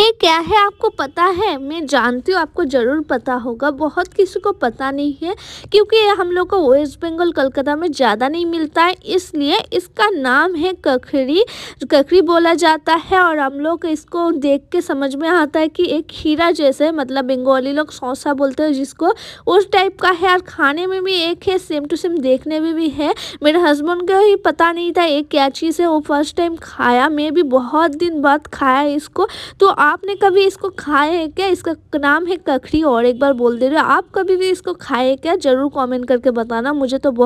ये क्या है आपको पता है मैं जानती हूँ आपको ज़रूर पता होगा बहुत किसी को पता नहीं है क्योंकि हम लोग को वेस्ट बंगाल कलकत्ता में ज़्यादा नहीं मिलता है इसलिए इसका नाम है ककड़ी ककड़ी बोला जाता है और हम लोग इसको देख के समझ में आता है कि एक खीरा जैसे मतलब बंगाली लोग सौसा बोलते हैं जिसको उस टाइप का है और खाने में भी एक है सेम टू सेम देखने में भी है मेरे हस्बैंड को ही पता नहीं था एक क्या चीज़ है वो फर्स्ट टाइम खाया मैं भी बहुत दिन बाद खाया इसको तो आपने कभी इसको खाए हैं क्या इसका नाम है कखड़ी और एक बार बोल दे रहे हो आप कभी भी इसको खाए क्या ज़रूर कमेंट करके बताना मुझे तो बहुत